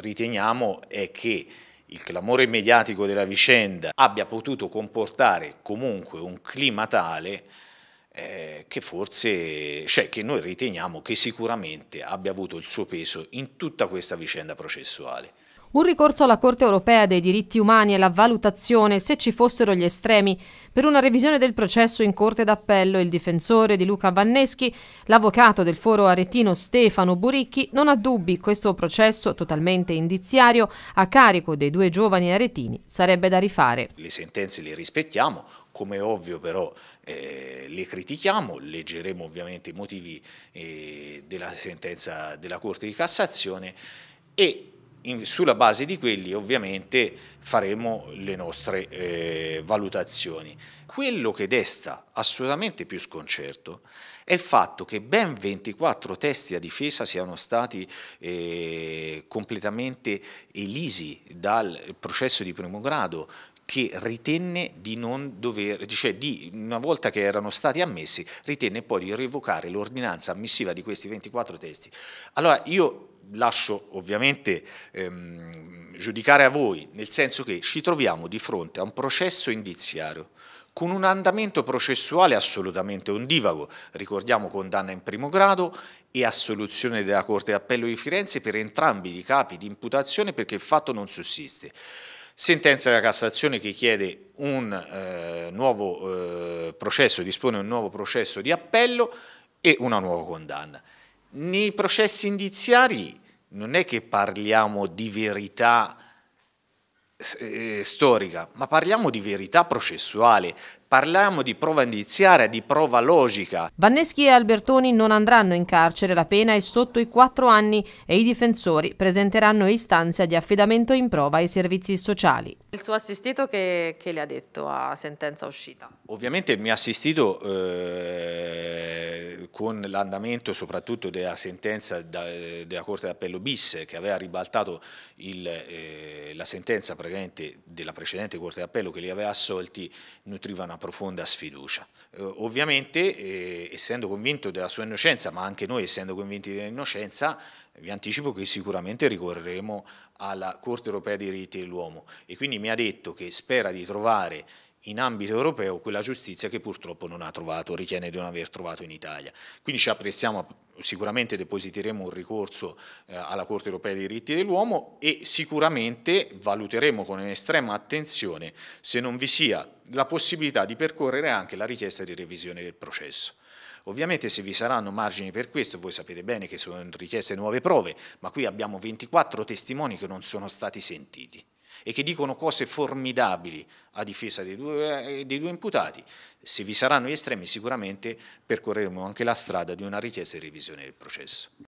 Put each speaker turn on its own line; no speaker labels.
riteniamo è che il clamore mediatico della vicenda abbia potuto comportare comunque un clima tale eh, che forse, cioè che noi riteniamo che sicuramente abbia avuto il suo peso in tutta questa vicenda processuale
un ricorso alla Corte europea dei diritti umani e la valutazione se ci fossero gli estremi. Per una revisione del processo in Corte d'Appello, il difensore di Luca Vanneschi, l'avvocato del foro aretino Stefano Buricchi, non ha dubbi questo processo totalmente indiziario a carico dei due giovani aretini sarebbe da rifare.
Le sentenze le rispettiamo, come ovvio però eh, le critichiamo, leggeremo ovviamente i motivi eh, della sentenza della Corte di Cassazione e in, sulla base di quelli ovviamente faremo le nostre eh, valutazioni. Quello che desta assolutamente più sconcerto è il fatto che ben 24 testi a difesa siano stati eh, completamente elisi dal processo di primo grado che ritenne di non dover, cioè di, una volta che erano stati ammessi, ritenne poi di revocare l'ordinanza ammissiva di questi 24 testi. Allora io lascio ovviamente ehm, giudicare a voi, nel senso che ci troviamo di fronte a un processo indiziario con un andamento processuale assolutamente ondivago, ricordiamo condanna in primo grado e assoluzione della Corte d'Appello di Firenze per entrambi i capi di imputazione perché il fatto non sussiste. Sentenza della Cassazione che chiede un eh, nuovo eh, processo, dispone un nuovo processo di appello e una nuova condanna. Nei processi indiziari non è che parliamo di verità eh, storica, ma parliamo di verità processuale, Parliamo di prova indiziaria, di prova logica. Vanneschi e Albertoni
non andranno in carcere, la pena è sotto i quattro anni e i difensori presenteranno istanza di affidamento in prova ai servizi sociali.
Il suo assistito
che, che le ha detto a sentenza uscita?
Ovviamente mi ha assistito eh, con l'andamento soprattutto della sentenza da, della Corte d'Appello bis che aveva ribaltato il, eh, la sentenza della precedente Corte d'Appello che li aveva assolti nutriva una una profonda sfiducia. Eh, ovviamente, eh, essendo convinto della sua innocenza, ma anche noi essendo convinti dell'innocenza, vi anticipo che sicuramente ricorreremo alla Corte europea dei diritti dell'uomo e quindi mi ha detto che spera di trovare in ambito europeo quella giustizia che purtroppo non ha trovato, ritiene di non aver trovato in Italia. Quindi ci apprestiamo, sicuramente depositeremo un ricorso eh, alla Corte europea dei diritti dell'uomo e sicuramente valuteremo con estrema attenzione se non vi sia la possibilità di percorrere anche la richiesta di revisione del processo. Ovviamente se vi saranno margini per questo, voi sapete bene che sono richieste nuove prove, ma qui abbiamo 24 testimoni che non sono stati sentiti e che dicono cose formidabili a difesa dei due, eh, dei due imputati, se vi saranno gli estremi sicuramente percorreremo anche la strada di una richiesta di revisione del processo.